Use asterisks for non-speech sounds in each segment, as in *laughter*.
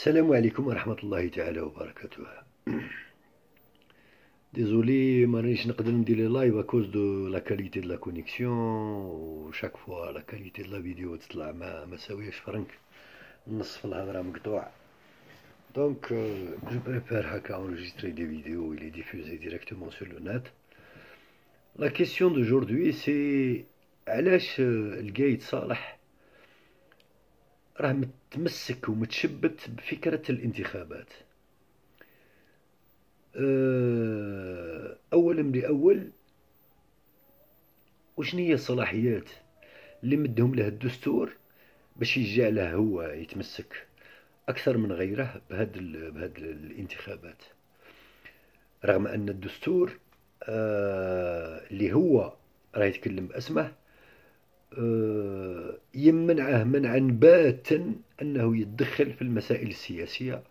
السلام عليكم ورحمة الله تعالى وبركاته ديزولي ما نيش نقدر ندير لي لايف اكوز دو لا كاليتي لا كونيكسيون وشاك فوا لا كاليتي لا فيديو تطلع ما ما ساويهش فرنك النص في الهضره مقطوع دونك جو بريفير هاكا انجستري دي فيديو اللي ديفوزي ديريكتومون سور لو نت لا كيسيون دو جوردي سي علاش الجيت صالح راه متمسك ومتشبت بفكرة الانتخابات أه، أولا لأول وشنية هي الصلاحيات اللي مدهم له الدستور باش يجعله هو يتمسك أكثر من غيره بهاد, بهاد الانتخابات رغم أن الدستور أه، اللي هو راه يتكلم باسمه آه، يمنعه منعا باتا أنه يتدخل في المسائل السياسية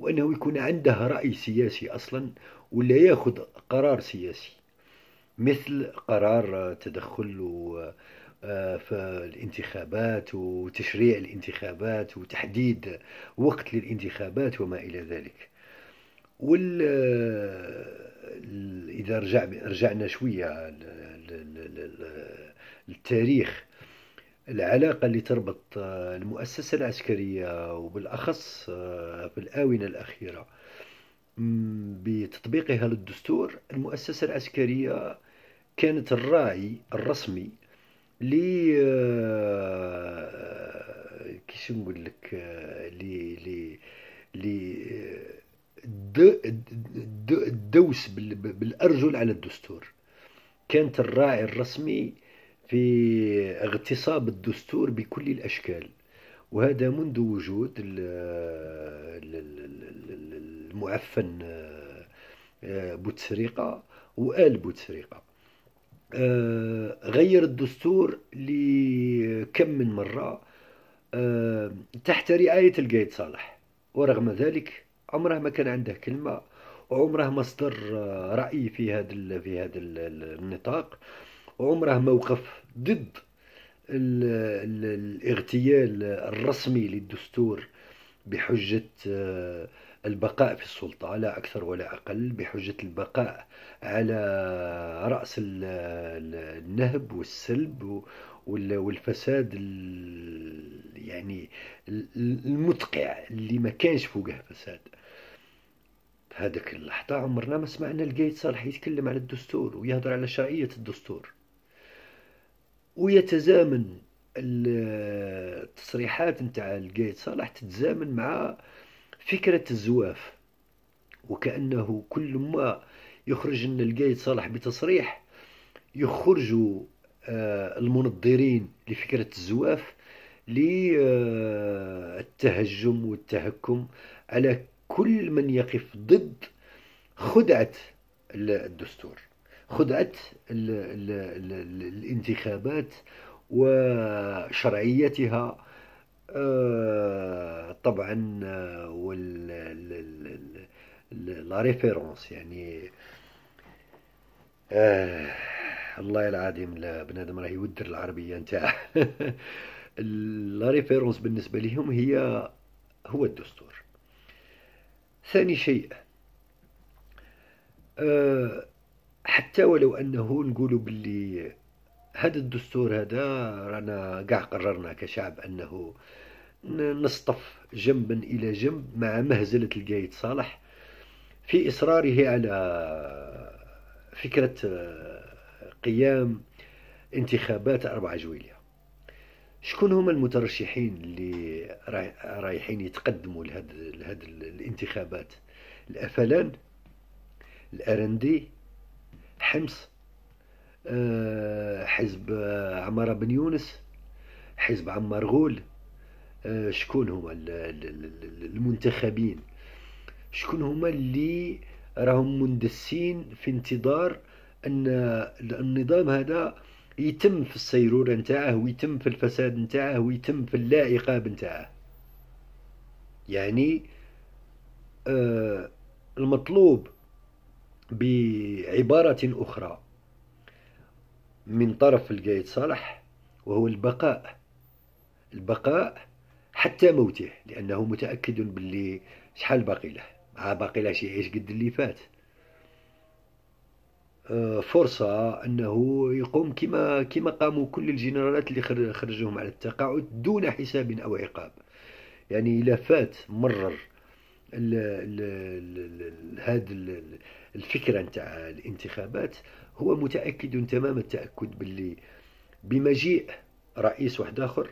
وأنه يكون عنده رأي سياسي أصلا ولا يأخذ قرار سياسي مثل قرار تدخل آه، في الانتخابات وتشريع الانتخابات وتحديد وقت للانتخابات وما إلى ذلك وال آه، إذا رجع رجعنا شوية التاريخ العلاقة اللي تربط آه، المؤسسة العسكرية وبالأخص في آه، الآونة الأخيرة بتطبيقها للدستور المؤسسة العسكرية كانت الراعي الرسمي ل آه، كيش نقول لك لي لي لي الدوس بالارجل على الدستور كانت الراعي الرسمي في اغتصاب الدستور بكل الأشكال وهذا منذ وجود المعفن آه، بوتفليقة وآل بوتفليقة آه، غير الدستور لكم من مرة آه، تحت رعاية القايد صالح ورغم ذلك عمره ما كان عنده كلمة وعمره ما صدر رأي في هذا في هذا النطاق عمره ما وقف ضد الاغتيال الرسمي للدستور بحجة آه، البقاء في السلطة لا أكثر ولا أقل بحجة البقاء على رأس النهب والسلب والفساد يعني المتقع اللي ما كانش فوقه فساد هذاك اللحظة عمرنا ما سمعنا القايد صالح يتكلم على الدستور ويهضر على شرعية الدستور ويتزامن التصريحات نتاع القايد صالح تتزامن مع فكرة الزواف وكأنه كل ما يخرج لنا القايد صالح بتصريح يخرج آه، المنظرين لفكرة الزواف للتهجم آه، والتهكم على كل من يقف ضد خدعة الدستور خدعة ال ال ال الانتخابات وشرعيتها آه، طبعا آه، لا ريفيرونس يعني آه الله العظيم لا بنادم راه يودر العربيه نتاع *laughs* لا ريفيرونس بالنسبه لهم هي هو الدستور ثاني شيء آه حتى ولو انه نقولوا باللي هذا الدستور هذا رانا كاع قررنا كشعب انه نصطف جنبا الى جنب مع مهزله القايد صالح في اصراره على فكره آه، قيام انتخابات 4 جويليه شكون هما المترشحين اللي رايحين يتقدموا لهاد الانتخابات الافلان الارندي حمص آه، حزب آه، عمارة بن يونس حزب عمار غول آه، شكون هما المنتخبين شكون هما اللي راهم مندسين في انتظار ان النظام هذا يتم في السيرورة نتاعه ويتم في الفساد نتاعه ويتم في اللا نتاعه يعني المطلوب بعبارة أخرى من طرف القايد صالح وهو البقاء البقاء حتى موته لأنه متأكد باللي شحال باقي له مع آه، باقي له شي عيش قد اللي فات آه، فرصة أنه يقوم كما كما قاموا كل الجنرالات اللي خرجوهم على التقاعد دون حساب أو عقاب يعني إلا فات مرر هذا الفكره نتاع الانتخابات هو متاكد تمام التاكد باللي بمجيء رئيس واحد اخر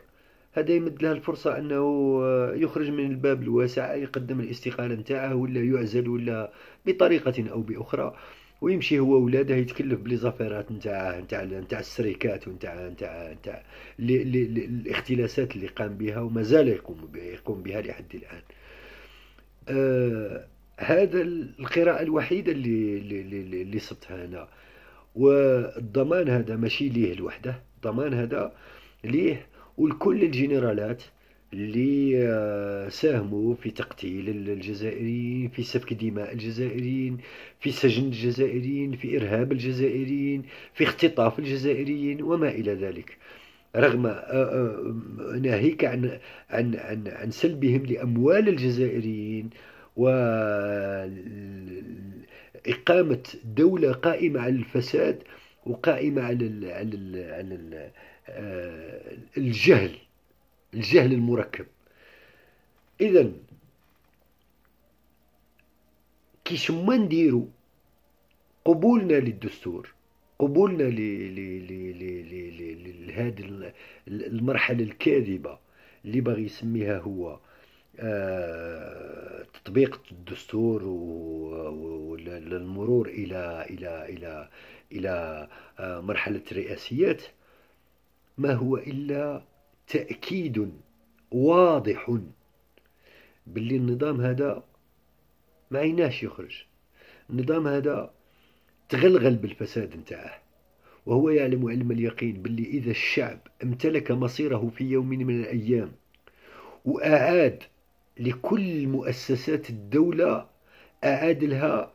هذا يمد له الفرصه انه آه، يخرج من الباب الواسع يقدم الاستقاله نتاعه ولا يعزل ولا بطريقه او باخرى ويمشي هو ولاده يتكلف بليزافيرات نتاعه نتاع نتاع نتاع السرقات ونتاع نتاع نتاع الاختلاسات اللي قام بها ومازال يقوم يقوم بها لحد الان آه هذا القراءة الوحيدة اللي اللي اللي صبتها هنا والضمان هذا ماشي ليه لوحده الضمان هذا ليه ولكل الجنرالات اللي آه، ساهموا في تقتيل الجزائريين في سفك دماء الجزائريين في سجن الجزائريين في إرهاب الجزائريين في اختطاف الجزائريين وما إلى ذلك رغم آه، آه، ناهيك عن عن عن, عن سلبهم لأموال الجزائريين وإقامة دولة قائمة على الفساد وقائمة على على على آه، الجهل الجهل المركب إذا كيش ما نديرو قبولنا للدستور قبولنا لهذه المرحلة الكاذبة اللي باغي يسميها هو آه تطبيق الدستور والمرور إلى إلى إلى إلى آه، مرحلة الرئاسيات ما هو إلا تأكيد واضح باللي النظام هذا ما عيناش يخرج النظام هذا تغلغل بالفساد نتاعه وهو يعلم علم اليقين باللي إذا الشعب امتلك مصيره في يوم من الأيام وأعاد لكل مؤسسات الدولة أعاد لها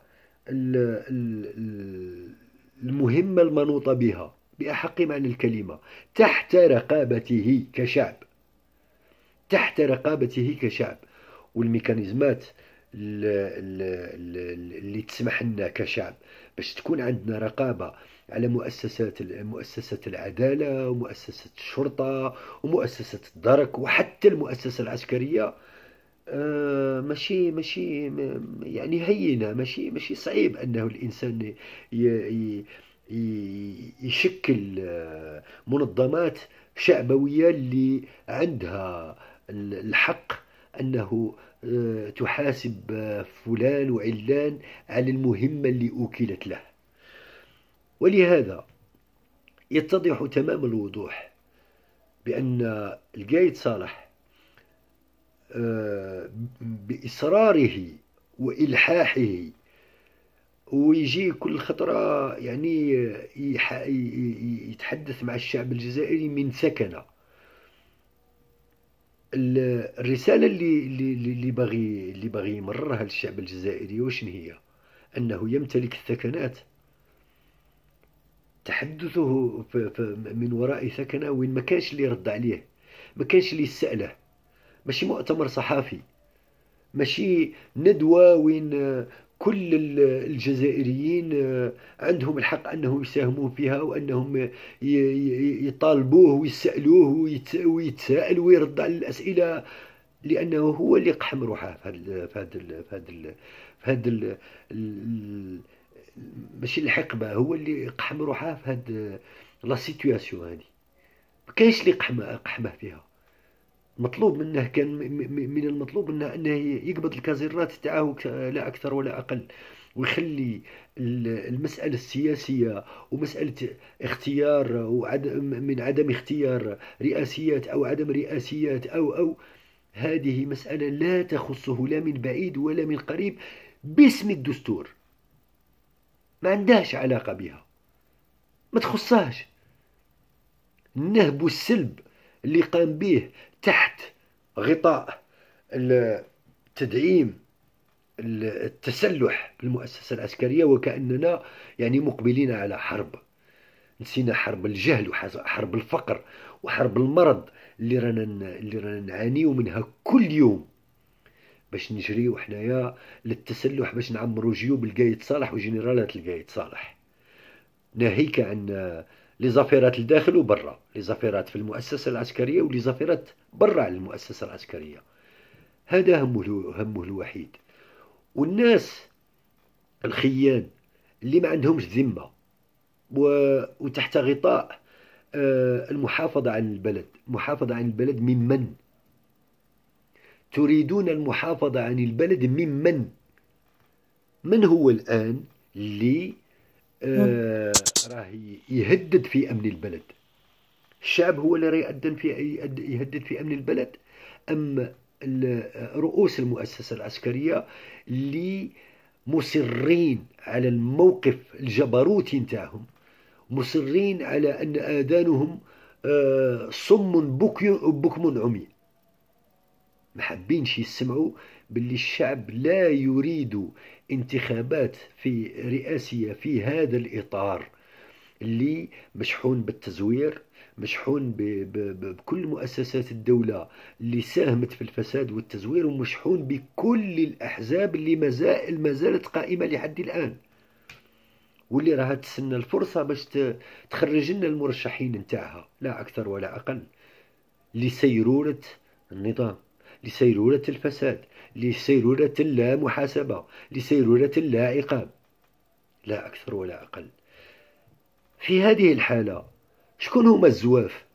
المهمة المنوطة بها بأحق معنى الكلمة تحت رقابته كشعب تحت رقابته كشعب والميكانيزمات اللي تسمح لنا كشعب باش تكون عندنا رقابه على مؤسسات مؤسسه العداله ومؤسسه الشرطه ومؤسسه الدرك وحتى المؤسسه العسكريه آه، ماشي ماشي يعني هينه ماشي ماشي صعيب انه الانسان يشكل آه، منظمات شعبويه اللي عندها الحق انه آه، تحاسب فلان وعلان على المهمه اللي اوكلت له ولهذا يتضح تمام الوضوح بان القايد صالح آه، باصراره والحاحه ويجي كل خطره يعني يتحدث مع الشعب الجزائري من سكنه الرساله اللي اللي باغي اللي باغي يمررها للشعب الجزائري واش هي انه يمتلك الثكنات تحدثه من وراء ثكنه وين ما كانش اللي رد عليه ما كانش اللي ساله ماشي مؤتمر صحافي ماشي ندوة وين كل الجزائريين عندهم الحق أنهم يساهموا فيها وأنهم يطالبوه ويسألوه ويتساءل ويرد على الأسئلة لأنه هو اللي قحم روحه في هذا في هذا في هذا ماشي الحقبة هو اللي قحم روحه في هذا لا سيتوياسيون هذه ما كاينش اللي قحمه قحمه فيها مطلوب منه كان من المطلوب منه انه يقبض الكازيرات تاعه لا اكثر ولا اقل ويخلي المسألة السياسية ومسألة اختيار وعدم من عدم اختيار رئاسيات أو عدم رئاسيات أو أو هذه مسألة لا تخصه لا من بعيد ولا من قريب باسم الدستور ما عندهاش علاقة بها ما تخصهاش النهب والسلب اللي قام به تحت غطاء التدعيم التسلح للمؤسسة العسكرية وكأننا يعني مقبلين على حرب نسينا حرب الجهل وحرب الفقر وحرب المرض اللي رانا اللي رانا نعانيو منها كل يوم باش نجريو حنايا للتسلح باش نعمرو جيوب القايد صالح وجنرالات القايد صالح ناهيك عن لي زافيرات لداخل وبرا لي زافيرات في المؤسسه العسكريه ولي زافيرات برا على المؤسسه العسكريه هذا همه همه الوحيد والناس الخيان اللي ما عندهمش ذمه وتحت غطاء آه، المحافظه عن البلد محافظه عن البلد ممن تريدون المحافظه عن البلد ممن من هو الان اللي آه نعم. راه يهدد في امن البلد الشعب هو اللي راه يقدم في يهدد في امن البلد ام رؤوس المؤسسه العسكريه اللي مصرين على الموقف الجبروتي نتاعهم مصرين على ان اذانهم آه، صم بكم عمي ما حابينش يسمعوا باللي الشعب لا يريد انتخابات في رئاسيه في هذا الاطار اللي مشحون بالتزوير مشحون بكل مؤسسات الدولة اللي ساهمت في الفساد والتزوير ومشحون بكل الأحزاب اللي مازال ما زالت قائمة لحد الآن واللي راها تسنى الفرصة باش تخرج لنا المرشحين نتاعها لا أكثر ولا أقل لسيرورة النظام لسيرورة الفساد لسيرورة اللامحاسبة محاسبة لسيرورة اللا عقاب لا أكثر ولا أقل في هذه الحالة شكون هما الزواف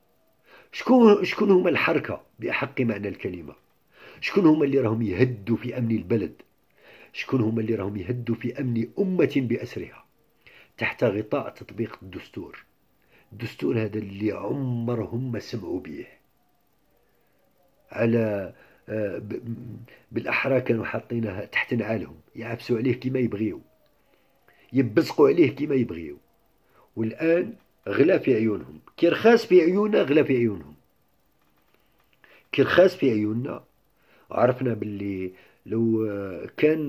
شكون شكون هما الحركة بأحق معنى الكلمة شكون هما اللي راهم يهدوا في أمن البلد شكون هما اللي راهم يهدوا في أمن أمة بأسرها تحت غطاء تطبيق الدستور الدستور هذا اللي عمرهم ما سمعوا به على آه، بالاحرى كانوا حاطينها تحت نعالهم يعبسوا عليه كما يبغيو يبزقوا عليه كما يبغيو والآن غلا في عيونهم كرخاس في عيوننا غلا في عيونهم كرخاس في عيوننا عرفنا باللي لو كان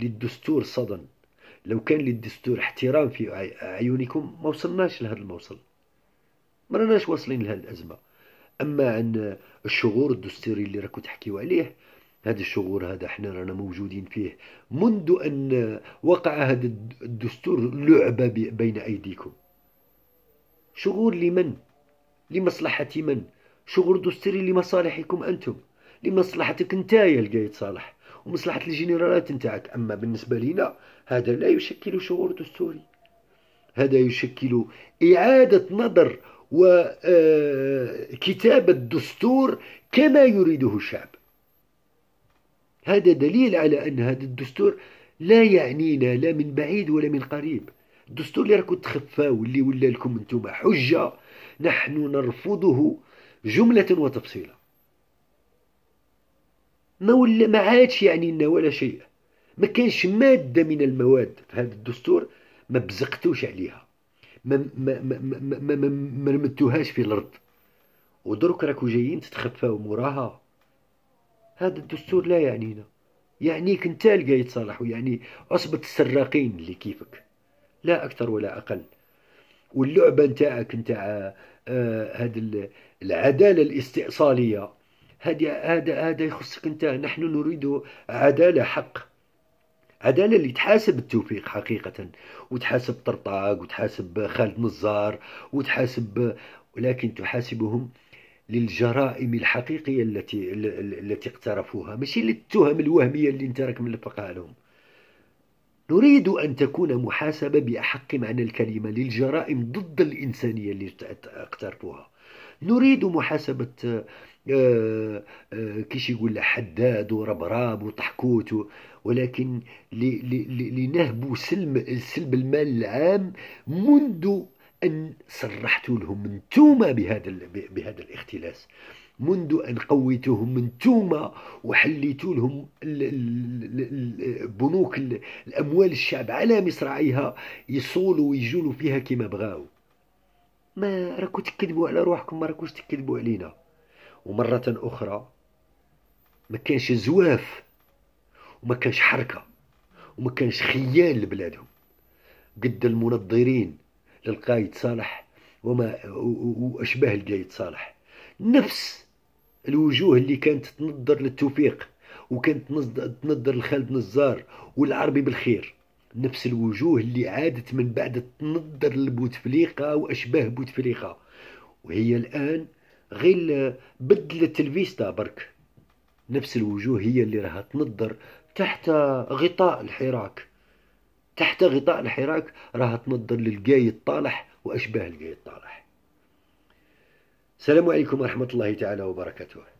للدستور صدى لو كان للدستور احترام في عيونكم ما وصلناش لهذا الموصل ما راناش واصلين لهذه الازمه اما عن الشغور الدستوري اللي راكو تحكيو عليه هذا الشعور هذا احنا رانا موجودين فيه منذ أن وقع هذا الدستور لعبة بين أيديكم شعور لمن؟ لمصلحة من؟ شعور دستوري لمصالحكم أنتم لمصلحتك يا القايد صالح ومصلحة الجنرالات نتاعك أما بالنسبة لنا هذا لا يشكل شعور دستوري هذا يشكل إعادة نظر وكتابة آه، دستور كما يريده الشعب هذا دليل على أن هذا الدستور لا يعنينا لا من بعيد ولا من قريب الدستور اللي راكم تخفاو اللي ولا لكم انتم حجة نحن نرفضه جملة وتفصيلا ما ولا ما عادش يعني لنا ولا شيء ما كانش مادة من المواد في هذا الدستور ما بزقتوش عليها ما ما ما ما, ما, ما, ما رمتوهاش في الارض ودرك راكو جايين تتخفاو موراها هذا الدستور لا يعنينا يعنيك انت القايد صالح ويعني عصبة السراقين اللي كيفك لا أكثر ولا أقل واللعبة نتاعك نتاع آه، هذه العدالة الاستئصالية هذا هذا هذا يخصك انت نحن نريد عدالة حق عدالة اللي تحاسب التوفيق حقيقة وتحاسب طرطاق وتحاسب خالد نزار وتحاسب ولكن تحاسبهم للجرائم الحقيقيه التي التي اقترفوها ماشي للتهم الوهميه اللي انت راك ملفقها لهم نريد ان تكون محاسبه باحق معنى الكلمه للجرائم ضد الانسانيه اللي اقترفوها نريد محاسبه آه، آه، كيش يقول حداد وربراب وطحكوت ولكن لنهب سلب المال العام منذ أن صرحت لهم انتوما بهذا بهذا الاختلاس منذ أن قويتهم انتوما وحليت لهم بنوك الأموال الشعب على مصراعيها يصولوا ويجولوا فيها كما بغاو ما راكو تكذبوا على روحكم ما راكوش تكذبوا علينا ومرة أخرى ما كانش زواف وما كانش حركة وما كانش خيان لبلادهم قد المنظرين للقايد صالح وما وأشباه القايد صالح نفس الوجوه اللي كانت تنظر للتوفيق وكانت تنظر لخالد نزار والعربي بالخير نفس الوجوه اللي عادت من بعد تنظر لبوتفليقة وأشباه بوتفليقة وهي الآن غير بدلت الفيستا برك نفس الوجوه هي اللي راها تنظر تحت غطاء الحراك تحت غطاء الحراك راه تنظر للقاي الطالح واشباه القاي الطالح السلام عليكم ورحمه الله تعالى وبركاته